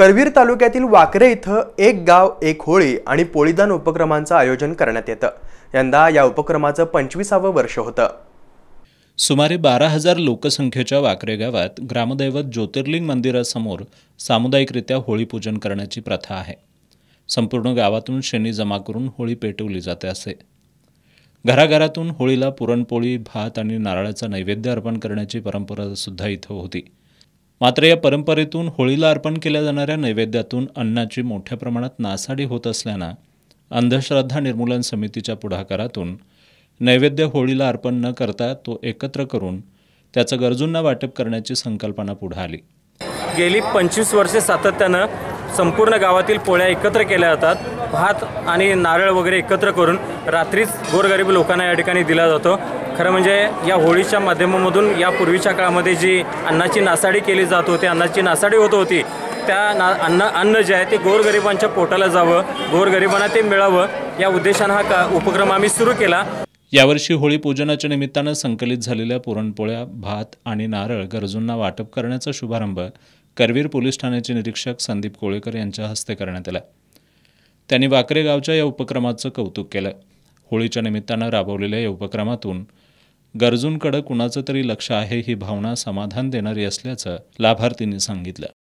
करवीर तालुक्यातील वाकरे इथं एक गाव एक होळी आणि पोळीदान उपक्रमांचं आयोजन करण्यात येतं यंदा या उपक्रमाचं पंचवीसावं वर्ष होतं सुमारे बारा हजार लोकसंख्येच्या वाकरे गावात ग्रामदैवत ज्योतिर्लिंग मंदिरासमोर सामुदायिकरित्या होळी पूजन करण्याची प्रथा आहे संपूर्ण गावातून शेणी जमा करून होळी पेटवली जाते असे घराघरातून होळीला पुरणपोळी भात आणि नारळाचा नैवेद्य अर्पण करण्याची परंपरा सुद्धा इथं होती मात्र या परंपरेतून होळीला अर्पण केल्या जाणाऱ्या नैवेद्यातून अन्नाची मोठ्या प्रमाणात नासाडी होत असल्यानं अंधश्रद्धा निर्मूलन समितीच्या पुढाकारातून नैवेद्य होळीला अर्पण न करता तो एकत्र करून त्याचं गरजूंना वाटप करण्याची संकल्पना पुढे आली गेली पंचवीस वर्षे सातत्यानं संपूर्ण गावातील पोळ्या एकत्र केल्या जातात भात आणि नारळ वगैरे एकत्र करून रात्रीच गोरगरीब लोकांना या ठिकाणी दिला जातो खरं म्हणजे या होळीच्या माध्यमामधून या पूर्वीच्या काळामध्ये जी अन्नाची नासाडी केली जात होती अन्नाची नासाडी होत होती त्या ना अन्न अन्न जे आहे ते गोरगरिबांच्या पोटाला जावं गोरगरिबांना ते मिळावं या उद्देशानं हा का उपक्रम आम्ही सुरू केला यावर्षी होळी पूजनाच्या निमित्तानं संकलित झालेल्या पुरणपोळ्या भात आणि नारळ गरजूंना वाटप करण्याचा शुभारंभ करवीर पोलीस ठाण्याचे निरीक्षक संदीप कोळेकर यांच्या हस्ते करण्यात आला त्यांनी वाकरे गावच्या या उपक्रमाचं कौतुक केलं होळीच्या निमित्तानं राबवलेल्या या उपक्रमातून गरजूंकडे कुणाचं तरी लक्ष आहे ही भावना समाधान देणारी असल्याचं लाभार्थींनी सांगितलं